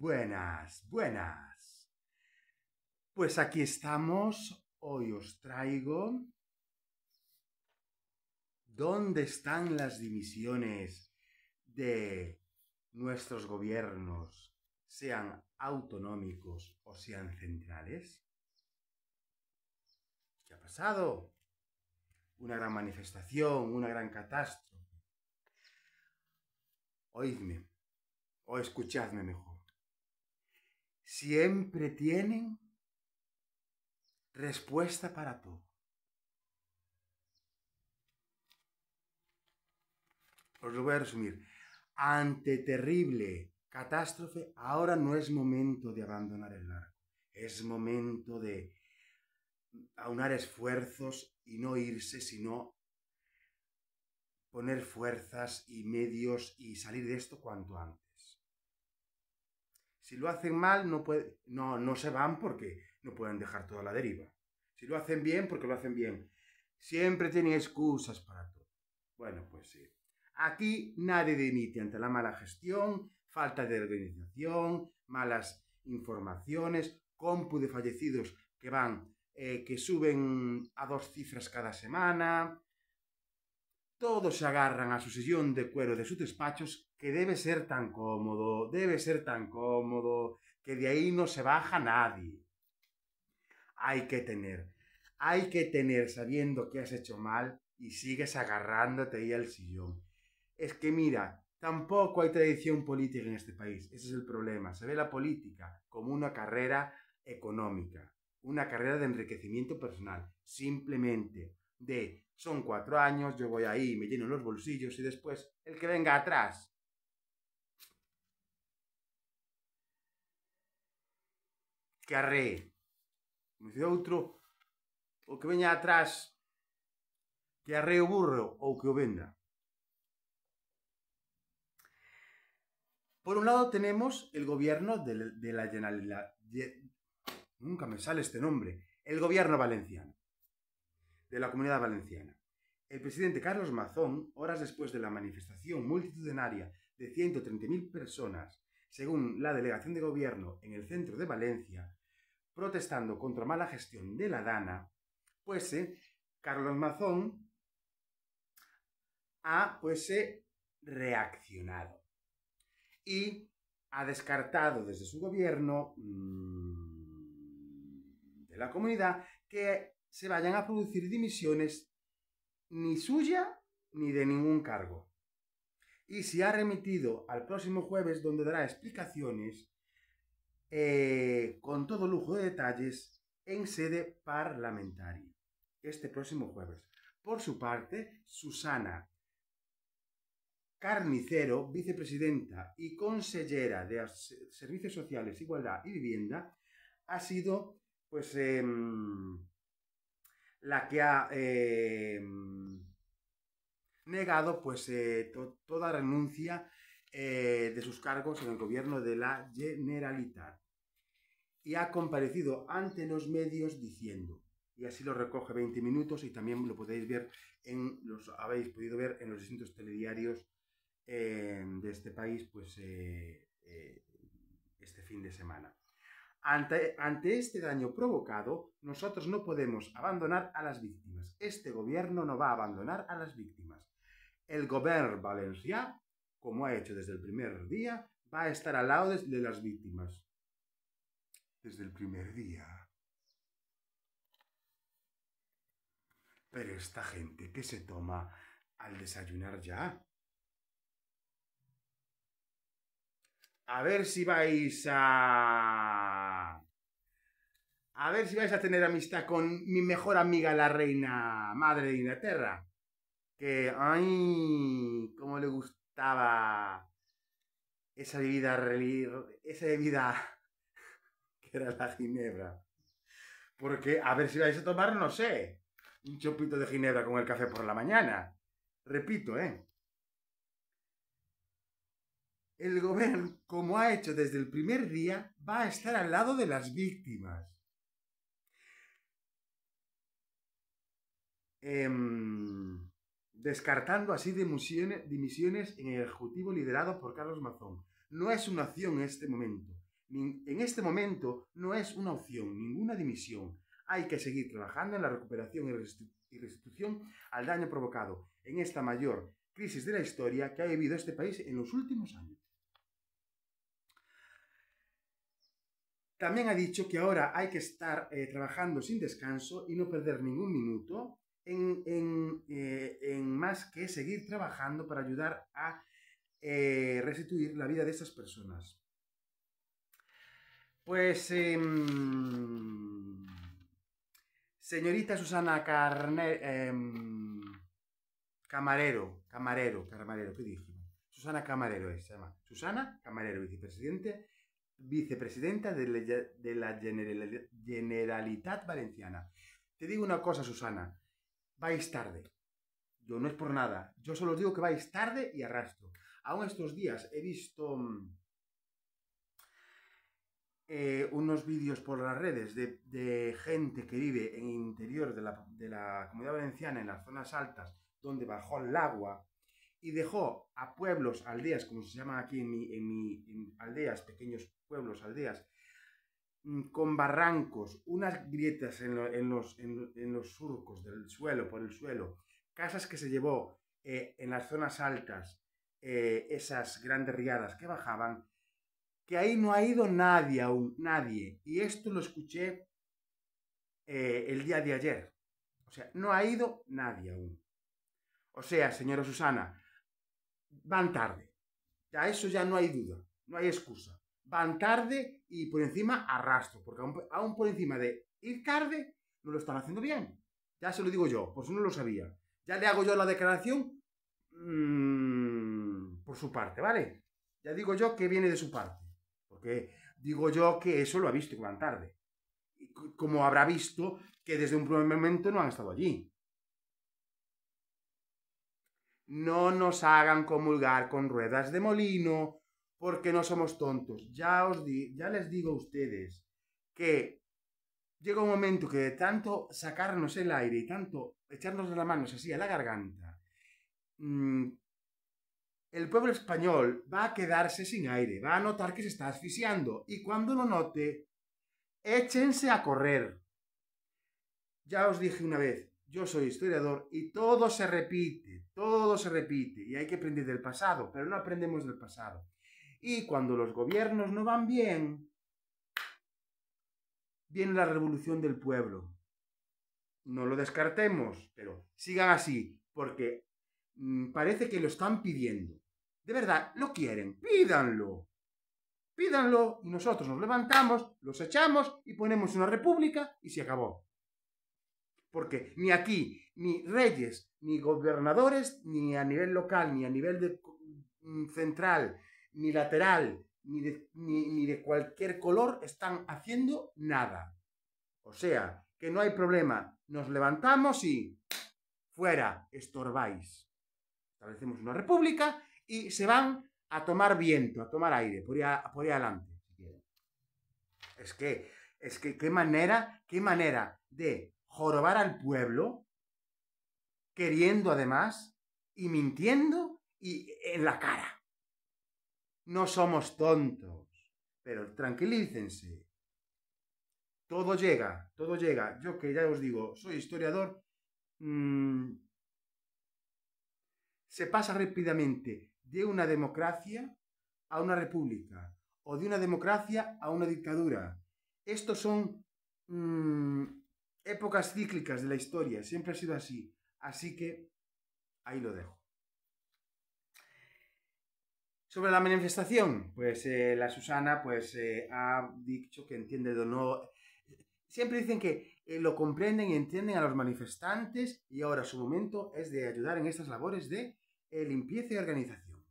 Buenas, buenas. Pues aquí estamos. Hoy os traigo... ¿Dónde están las divisiones de nuestros gobiernos, sean autonómicos o sean centrales? ¿Qué ha pasado? Una gran manifestación, una gran catástrofe. Oídme, o escuchadme mejor siempre tienen respuesta para todo. Os lo voy a resumir. Ante terrible catástrofe, ahora no es momento de abandonar el barco. Es momento de aunar esfuerzos y no irse, sino poner fuerzas y medios y salir de esto cuanto antes. Si lo hacen mal, no, puede, no, no se van porque no pueden dejar toda la deriva. Si lo hacen bien, porque lo hacen bien. Siempre tienen excusas para todo. Bueno, pues sí. Aquí nadie dimite ante la mala gestión, falta de organización, malas informaciones, compu de fallecidos que van, eh, que suben a dos cifras cada semana. Todos se agarran a su sillón de cuero de sus despachos que debe ser tan cómodo, debe ser tan cómodo, que de ahí no se baja nadie. Hay que tener, hay que tener sabiendo que has hecho mal y sigues agarrándote ahí al sillón. Es que mira, tampoco hay tradición política en este país, ese es el problema. Se ve la política como una carrera económica, una carrera de enriquecimiento personal, simplemente de son cuatro años, yo voy ahí, me lleno los bolsillos y después el que venga atrás que arree. Como dice otro, o que venga atrás que arree o burro o que o venda. Por un lado tenemos el gobierno de, de la Generalidad. Nunca me sale este nombre. El gobierno valenciano. De la comunidad valenciana. El presidente Carlos Mazón, horas después de la manifestación multitudinaria de 130.000 personas, según la delegación de gobierno en el centro de Valencia, protestando contra mala gestión de la dana, pues eh, Carlos Mazón ha pues, eh, reaccionado y ha descartado desde su gobierno mm, de la comunidad que se vayan a producir dimisiones ni suya ni de ningún cargo. Y se ha remitido al próximo jueves donde dará explicaciones eh, con todo lujo de detalles en sede parlamentaria este próximo jueves. Por su parte, Susana Carnicero, vicepresidenta y consellera de Servicios Sociales, Igualdad y Vivienda, ha sido pues em, la que ha em, negado pues eh, toda renuncia eh, de sus cargos en el gobierno de la Generalitat y ha comparecido ante los medios diciendo, y así lo recoge 20 minutos y también lo podéis ver en los habéis podido ver en los distintos telediarios eh, de este país pues eh, eh, este fin de semana. Ante, este daño provocado, nosotros no podemos abandonar a las víctimas. Este gobierno no va a abandonar a las víctimas. El gobierno valenciano, como ha hecho desde el primer día, va a estar al lado de las víctimas desde el primer día. Pero esta gente que se toma al desayunar ya. A ver si vais a... A ver si vais a tener amistad con mi mejor amiga, la reina madre de Inglaterra. Que, ay, cómo le gustaba esa bebida, esa bebida era la ginebra. Porque, a ver si vais a tomar, no sé, un chopito de ginebra con el café por la mañana. Repito, ¿eh? El gobierno, como ha hecho desde el primer día, va a estar al lado de las víctimas. Em, descartando así dimisiones en el Ejecutivo liderado por Carlos Mazón. No es una acción en este momento. En este momento no es una opción ninguna dimisión. Hay que seguir trabajando en la recuperación y restitución al daño provocado en esta mayor crisis de la historia que ha vivido este país en los últimos años. También ha dicho que ahora hay que estar eh, trabajando sin descanso y no perder ningún minuto en, eh, más que seguir trabajando para ayudar a eh, restituir la vida de estas personas. Pues, em, señorita Susana em, Camarero, Camarero, Camarero, ¿qué dije? Susana Camarero es, se llama. Susana Camarero, vicepresidente, vicepresidenta de la, Generalitat Valenciana. Te digo una cosa, Susana, vais tarde. Yo no es por nada, yo solo os digo que vais tarde y arrastro. Aún estos días he visto mm, eh, unos vídeos por las redes de, gente que vive en el interior de la, de la comunidad valenciana, en las zonas altas, donde bajó el agua y dejó a pueblos, aldeas, como se llama aquí en mi, en mi aldeas, pequeños pueblos, aldeas, mm, con barrancos, unas grietas en, en los, los, surcos del suelo, por el suelo, casas que se llevó eh, en las zonas altas, eh, esas grandes riadas que bajaban, que ahí no ha ido nadie aún, nadie. Y esto lo escuché eh, el día de ayer. O sea, no ha ido nadie aún. O sea, señora Susana, van tarde. A eso ya no hay duda, no hay excusa. Van tarde y por encima arrastro, porque aún, por encima de ir tarde, no lo están haciendo bien. Ya se lo digo yo, por si no lo sabía. Ya le hago yo la declaración mm, por su parte, ¿vale? Ya digo yo que viene de su parte digo yo que eso lo ha visto Iván Tarde. Como habrá visto que desde un primer momento no han estado allí. No nos hagan comulgar con ruedas de molino porque no somos tontos. Ya, os ya les digo a ustedes que llega un momento que de tanto sacarnos el aire y tanto echarnos las manos así a la garganta, mm, el pueblo español va a quedarse sin aire, va a notar que se está asfixiando y cuando lo note, échense a correr. Ya os dije una vez, yo soy historiador y todo se repite, todo se repite y hay que aprender del pasado, pero no aprendemos del pasado. Y cuando los gobiernos no van bien, viene la revolución del pueblo. No lo descartemos, pero sigan así, porque Mm, parece que lo están pidiendo. De verdad, lo quieren, pídanlo. Pídanlo y nosotros nos levantamos, los echamos y ponemos una república y se acabó. Porque ni aquí, ni reyes, ni gobernadores, ni a nivel local, ni a nivel mm, central, ni lateral, ni de cualquier color están haciendo nada. O sea, que no hay problema. Nos levantamos y fuera, estorbáis establecemos una república y se van a tomar viento, a tomar aire, por ahí, adelante, si quieren. Es que, es que, qué manera, qué manera de jorobar al pueblo, queriendo además, y mintiendo, y en la cara. No somos tontos, pero tranquilícense. Todo llega, todo llega. Yo que ya os digo, soy historiador, mm, se pasa rápidamente de una democracia a una república o de una democracia a una dictadura. Estos son mm, épocas cíclicas de la historia, siempre ha sido así. Así que ahí lo dejo. Sobre la manifestación, pues eh, la Susana pues, eh, ha dicho que entiende de no... Siempre dicen que eh, lo comprenden y entienden a los manifestantes y ahora su momento es de ayudar en estas labores de eh, limpieza y organización.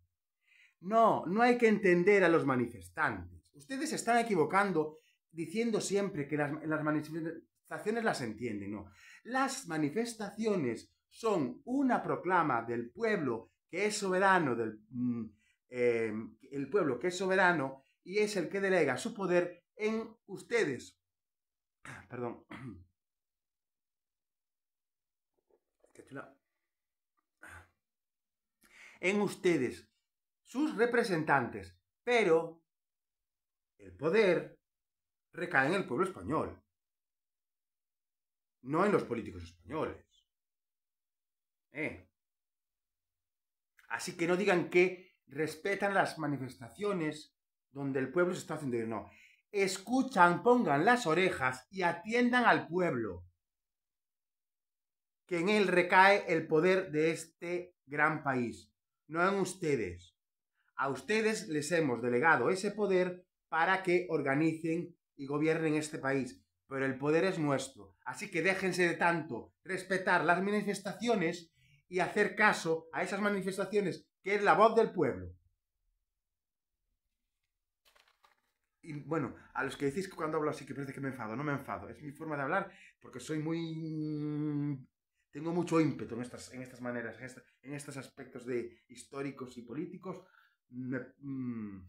No, no hay que entender a los manifestantes. Ustedes se están equivocando diciendo siempre que las, manifestaciones las entienden, no. Las manifestaciones son una proclama del pueblo que es soberano, del mm, eh, el pueblo que es soberano y es el que delega su poder en ustedes. Perdón. en ustedes, sus representantes, pero el poder recae en el pueblo español, no en los políticos españoles. ¿Eh? Así que no digan que respetan las manifestaciones donde el pueblo se está haciendo. No. Escuchan, pongan las orejas y atiendan al pueblo. Que en él recae el poder de este gran país no en ustedes. A ustedes les hemos delegado ese poder para que organicen y gobiernen este país, pero el poder es nuestro. Así que déjense de tanto respetar las manifestaciones y hacer caso a esas manifestaciones, que es la voz del pueblo. Y bueno, a los que decís que cuando hablo así que parece que me enfado, no me enfado, es mi forma de hablar, porque soy muy tengo mucho ímpetu en estas, maneras, en, estos aspectos de históricos y políticos, me, mm,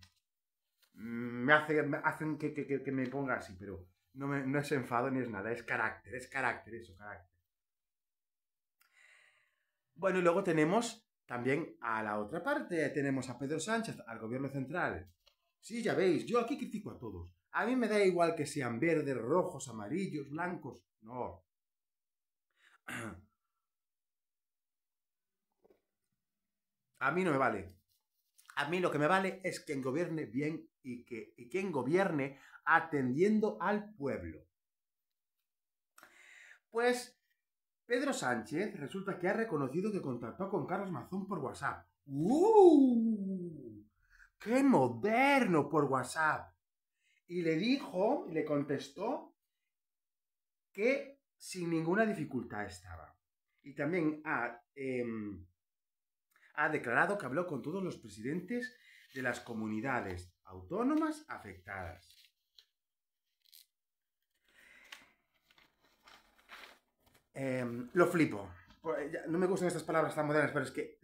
hace, hacen que, me ponga así, pero no, no es enfado ni es nada, es carácter, es carácter, eso, carácter. Bueno, y luego tenemos también a la otra parte, tenemos a Pedro Sánchez, al gobierno central. Sí, ya veis, yo aquí critico a todos. A mí me da igual que sean verdes, rojos, amarillos, blancos. No. Ah, A mí no me vale. A mí lo que me vale es quien gobierne bien y, que, quien gobierne atendiendo al pueblo. Pues Pedro Sánchez resulta que ha reconocido que contactó con Carlos Mazón por WhatsApp. ¡Uh! ¡Qué moderno por WhatsApp! Y le dijo, le contestó que sin ninguna dificultad estaba. Y también ha ah, em, ha declarado que habló con todos los presidentes de las comunidades autónomas afectadas. Em, lo flipo. Eh, no me gustan estas palabras tan modernas, pero es que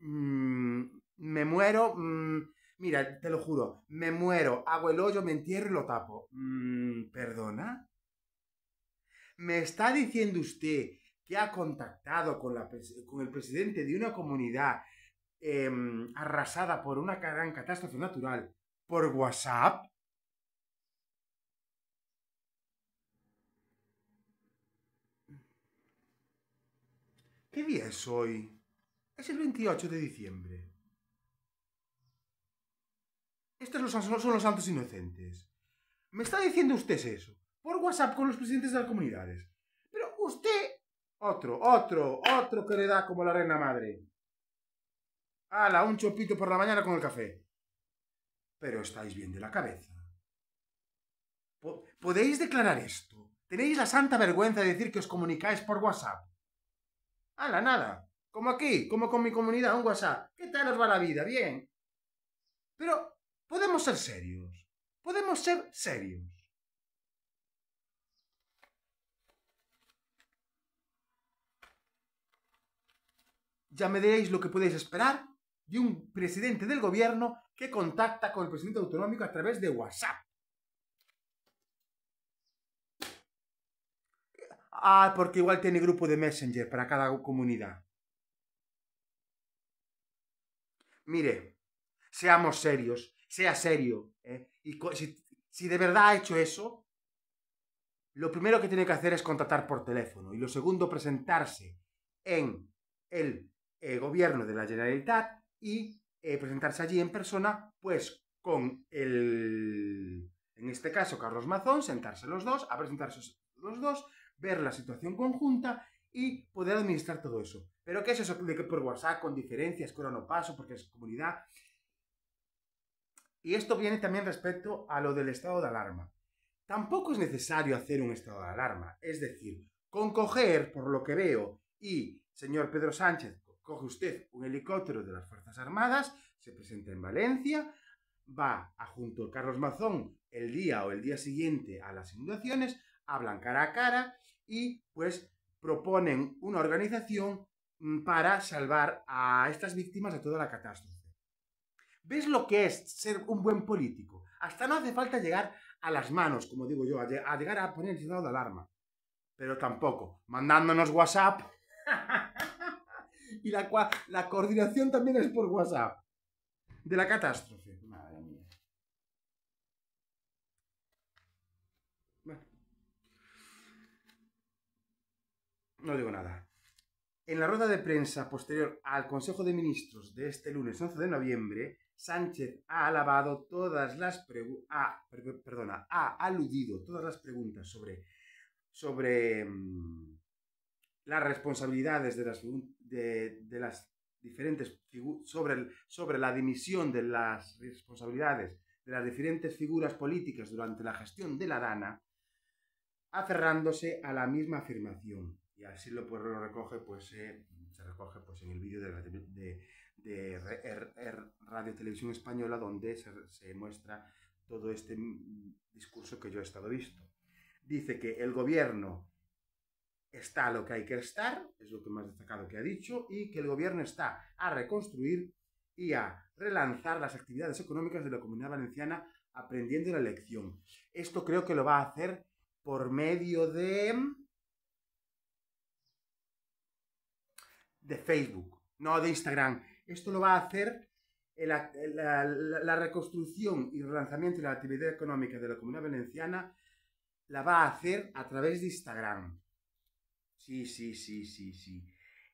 mm, me muero. Mm, mira, te lo juro, me muero, hago el hoyo, me entierro y lo tapo. Mm, ¿Perdona? ¿Me está diciendo usted que ha contactado con, con el presidente de una comunidad Em, arrasada por una gran catástrofe natural por WhatsApp? ¿Qué día es hoy? Es el 28 de diciembre. Estos son los santos inocentes. Me está diciendo usted eso, por WhatsApp con los presidentes de las comunidades. Pero usted... Otro, otro, otro que le da como la reina madre. ¡Hala, un chopito por la mañana con el café! Pero estáis bien de la cabeza. ¿Podéis declarar esto? ¿Tenéis la santa vergüenza de decir que os comunicáis por WhatsApp? ¡Hala, nada! Como aquí, como con mi comunidad, un WhatsApp. ¿Qué tal os va la vida? Bien. Pero podemos ser serios. Podemos ser serios. Ya me diréis lo que podéis esperar de un presidente del gobierno que contacta con el presidente autonómico a través de WhatsApp. Ah, porque igual tiene grupo de Messenger para cada comunidad. Mire, seamos serios, sea serio. ¿eh? Y si, de verdad ha hecho eso, lo primero que tiene que hacer es contactar por teléfono y lo segundo presentarse en el eh, gobierno de la Generalitat y eh, presentarse allí en persona, pues con el, en este caso, Carlos Mazón, sentarse los dos, a presentarse los dos, ver la situación conjunta y poder administrar todo eso. Pero ¿qué es eso de que por WhatsApp, con diferencias, que ahora no paso, porque es comunidad? Y esto viene también respecto a lo del estado de alarma. Tampoco es necesario hacer un estado de alarma. Es decir, con coger, por lo que veo, y señor Pedro Sánchez, Coge usted un helicóptero de las Fuerzas Armadas, se presenta en Valencia, va junto a Carlos Mazón el día o el día siguiente a las inundaciones, hablan cara a cara y pues proponen una organización mm, para salvar a estas víctimas de toda la catástrofe. ¿Ves lo que es ser un buen político? Hasta no hace falta llegar a las manos, como digo yo, a, llegar a poner el estado de alarma. Pero tampoco, mandándonos WhatsApp Y la, la coordinación también es por WhatsApp. De la catástrofe. Madre mía. No digo nada. En la rueda de prensa posterior al Consejo de Ministros de este lunes 11 de noviembre, Sánchez ha alabado todas las perdona, ha aludido todas las preguntas sobre sobre mm, las responsabilidades de las, de, las diferentes sobre, sobre la dimisión de las responsabilidades de las diferentes figuras políticas durante la gestión de la Dana, aferrándose a la misma afirmación. Y así lo, pues, lo recoge, pues, eh, se recoge pues, en el vídeo de, de, de er, er, Radio Televisión Española, donde se, se muestra todo este discurso que yo he estado visto. Dice que el gobierno está lo que hay que estar, es lo que más destacado que ha dicho, y que el gobierno está a reconstruir y a relanzar las actividades económicas de la comunidad valenciana aprendiendo la lección. Esto creo que lo va a hacer por medio de... de Facebook, no de Instagram. Esto lo va a hacer la, la reconstrucción y relanzamiento de la actividad económica de la comunidad valenciana la va a hacer a través de Instagram. Sí, sí, sí, sí, sí.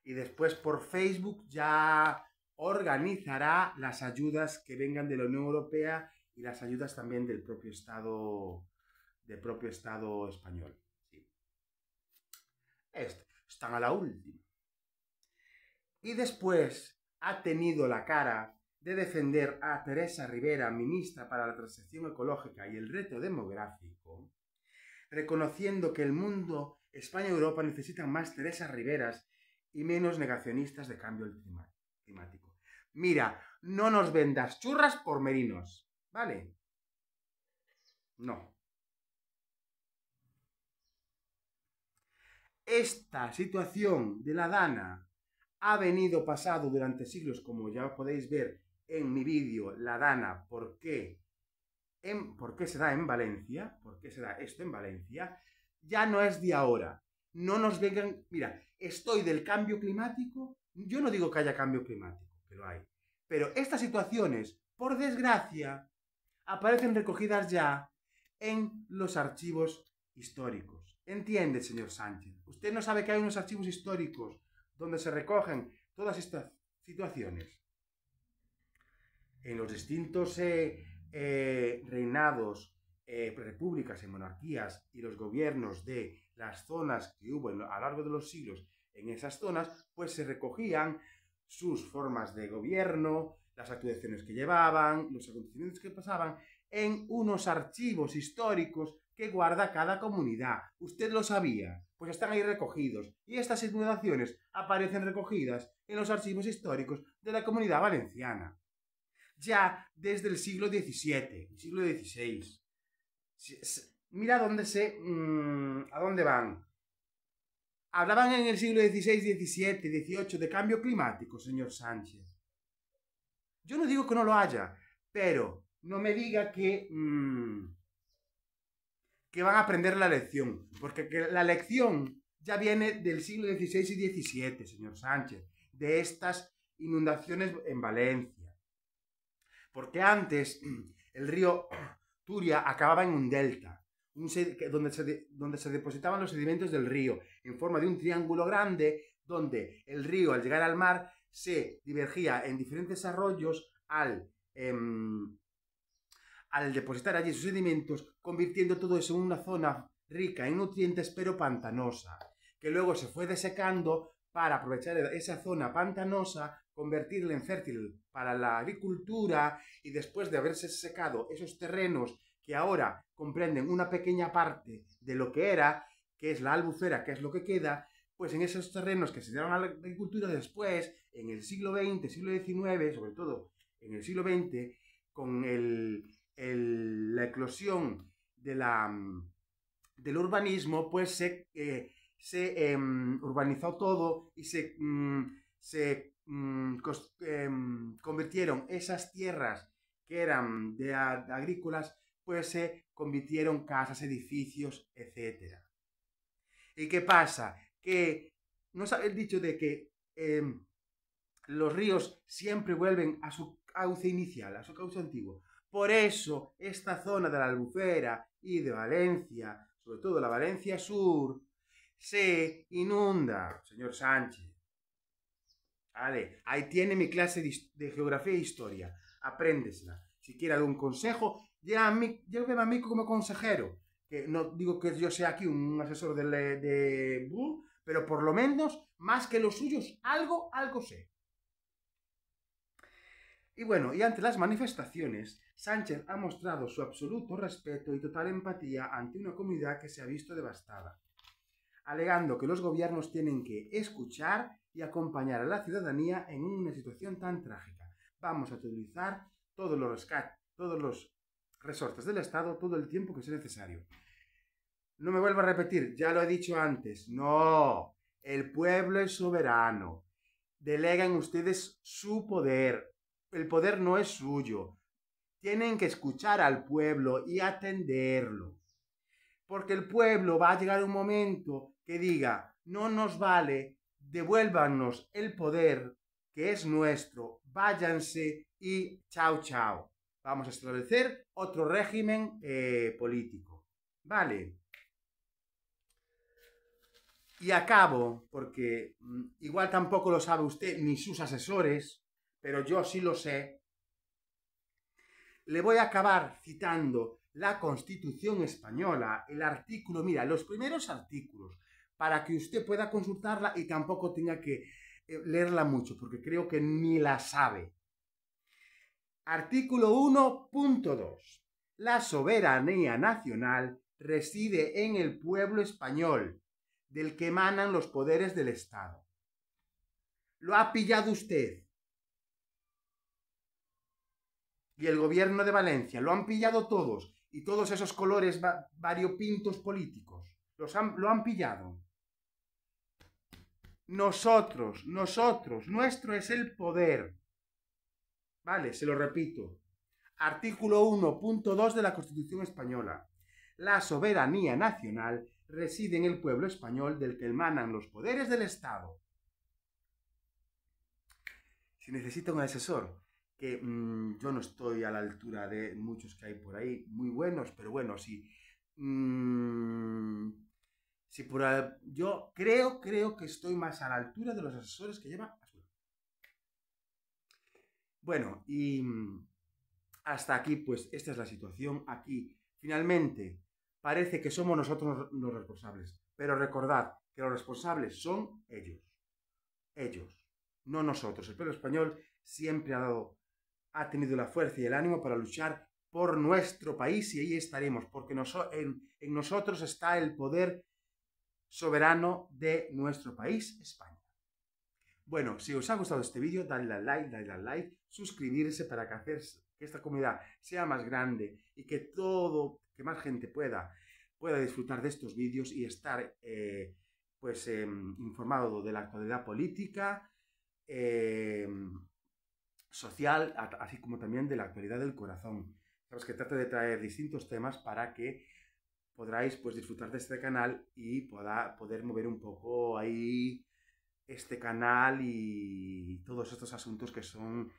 Y después por Facebook ya organizará las ayudas que vengan de la Unión Europea y las ayudas también del propio Estado, propio Estado español. están a la última. Y después ha tenido la cara de defender a Teresa Rivera, ministra para la transición ecológica y el reto demográfico, reconociendo que el mundo España y Europa necesitan más Teresa Riveras y menos negacionistas de cambio climático. Mira, no nos vendas churras por merinos, ¿vale? No. Esta situación de la Dana ha venido pasado durante siglos, como ya podéis ver en mi vídeo, la Dana, ¿por qué? ¿Por qué se da en Valencia? ¿Por qué se da esto en Valencia? ya no es de ahora. No nos vengan, mira, estoy del cambio climático, yo no digo que haya cambio climático, pero hay, pero estas situaciones, por desgracia, aparecen recogidas ya en los archivos históricos. ¿Entiende, señor Sánchez? Usted no sabe que hay unos archivos históricos donde se recogen todas estas situaciones. En los distintos eh, eh, reinados eh, repúblicas y monarquías y los gobiernos de las zonas que hubo a lo largo de los siglos en esas zonas, pues se recogían sus formas de gobierno, las actuaciones que llevaban, los acontecimientos que pasaban en unos archivos históricos que guarda cada comunidad. Usted lo sabía, pues están ahí recogidos y estas inundaciones aparecen recogidas en los archivos históricos de la comunidad valenciana. Ya desde el siglo XVII, siglo XVI, Mira dónde se. Mm, a dónde van. Hablaban en el siglo XVI, XVII, XVIII de cambio climático, señor Sánchez. Yo no digo que no lo haya, pero no me diga que. Mm, que van a aprender la lección, porque la lección ya viene del siglo XVI y XVII, señor Sánchez, de estas inundaciones en Valencia. Porque antes el río Turia acababa en un delta, donde, se depositaban los sedimentos del río, en forma de un triángulo grande, donde el río al llegar al mar se divergía en diferentes arroyos al, em, al depositar allí sus sedimentos, convirtiendo todo eso en una zona rica en nutrientes pero pantanosa, que luego se fue desecando para aprovechar esa zona pantanosa convertirle en fértil para la agricultura y después de haberse secado esos terrenos que ahora comprenden una pequeña parte de lo que era, que es la albufera, que es lo que queda, pues en esos terrenos que se dieron a la agricultura después, en el siglo XX, siglo XIX, sobre todo en el siglo XX, con la eclosión de la, del urbanismo, pues se, eh, se em, urbanizó todo y se, mm, se Mm, em, convirtieron esas tierras que eran de, agrícolas, pues se convirtieron casas, edificios, etc. ¿Y qué pasa? Que no os habéis dicho de que em, los ríos siempre vuelven a su cauce inicial, a su cauce antiguo. Por eso esta zona de la Albufera y de Valencia, sobre todo la Valencia Sur, se inunda, señor Sánchez. Ah, ahí tiene mi clase de, geografía e historia. Apréndesla. Si quiere algún consejo, veo a mí como consejero. Que no digo que yo sea aquí un asesor de, de Bull, pero por lo menos, más que los suyos, algo, algo sé. Y bueno, y ante las manifestaciones, Sánchez ha mostrado su absoluto respeto y total empatía ante una comunidad que se ha visto devastada alegando que los gobiernos tienen que escuchar y acompañar a la ciudadanía en una situación tan trágica. Vamos a utilizar todos los rescates, todos los resortes del Estado, todo el tiempo que sea necesario. No me vuelvo a repetir, ya lo he dicho antes, no, el pueblo es soberano. Delegan ustedes su poder. El poder no es suyo. Tienen que escuchar al pueblo y atenderlo. Porque el pueblo va a llegar un momento que diga, no nos vale, devuélvanos el poder que es nuestro, váyanse y chao, chao. Vamos a establecer otro régimen eh, político. Vale. Y acabo, porque mm, igual tampoco lo sabe usted ni sus asesores, pero yo sí lo sé. Le voy a acabar citando la Constitución española, el artículo, mira, los primeros artículos, para que usted pueda consultarla y tampoco tenga que eh, leerla mucho, porque creo que ni la sabe. Artículo 1.2. La soberanía nacional reside en el pueblo español, del que emanan los poderes del Estado. Lo ha pillado usted. Y el gobierno de Valencia, lo han pillado todos, y todos esos colores variopintos políticos. Los han, lo han pillado. Nosotros, nosotros, nuestro es el poder. Vale, se lo repito. Artículo 1.2 de la Constitución Española. La soberanía nacional reside en el pueblo español del que emanan los poderes del Estado. Si necesita un asesor, que mm, yo no estoy a la altura de muchos que hay por ahí, muy buenos, pero bueno, si Mm, yo creo, creo que estoy más a la altura de los asesores que lleva Bueno, y mm, hasta aquí, pues esta es la situación. Aquí, finalmente, parece que somos nosotros los responsables. Pero recordad que los responsables son ellos. Ellos, no nosotros. El pueblo español siempre ha dado, ha tenido la fuerza y el ánimo para luchar por nuestro país y ahí estaremos, porque en, nosotros está el poder soberano de nuestro país, España. Bueno, si os ha gustado este vídeo, dadle al like, dadle al like, suscribirse para que, que esta comunidad sea más grande y que todo, que más gente pueda, pueda disfrutar de estos vídeos y estar eh, pues em, informado de la actualidad política, em, social, así como también de la actualidad del corazón que trate de traer distintos temas para que podráis pues, disfrutar de este canal y poder mover un poco ahí este canal y todos estos asuntos que son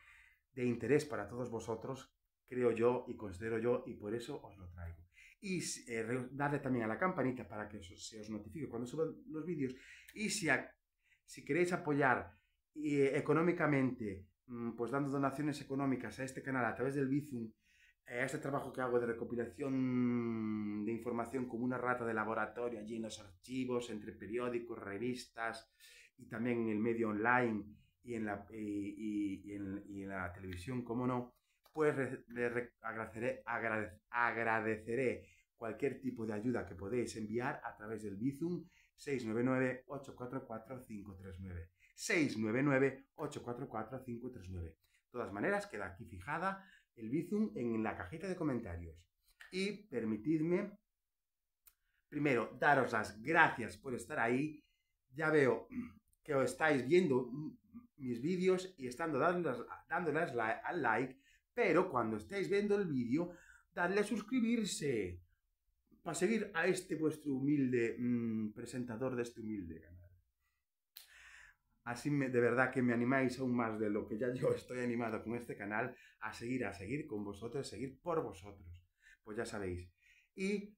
de interés para todos vosotros, creo yo y considero yo, y por eso os lo traigo. Y eh, darle también a la campanita para que se os notifique cuando suban los vídeos. Y si, si queréis apoyar eh, económicamente, mm, pues dando donaciones económicas a este canal a través del Bizum, eh, este trabajo que hago de recopilación de información como una rata de laboratorio allí en los archivos, entre periódicos, revistas y también en el medio online y en la, y, en, la televisión, como no, pues agradeceré, agradeceré cualquier tipo de ayuda que podéis enviar a través del Bizum 699-844-539. 699-844-539. todas maneras, queda aquí fijada el Bizum en la cajita de comentarios. Y permitidme, primero, daros las gracias por estar ahí. Ya veo que os estáis viendo mis vídeos y estando dándoles, al like, pero cuando estéis viendo el vídeo, dadle a suscribirse para seguir a este vuestro humilde mm, presentador de este humilde canal. Así de verdad que me animáis aún más de lo que ya yo estoy animado con este canal a seguir, a seguir con vosotros, a seguir por vosotros. Pues ya sabéis. Y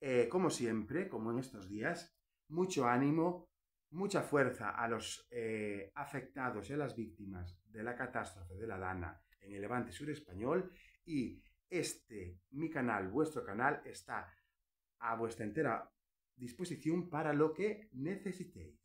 eh, como siempre, como en estos días, mucho ánimo, mucha fuerza a los eh, afectados y a las víctimas de la catástrofe de la Dana en el Levante Sur Español. Y este, mi canal, vuestro canal, está a vuestra entera disposición para lo que necesitéis.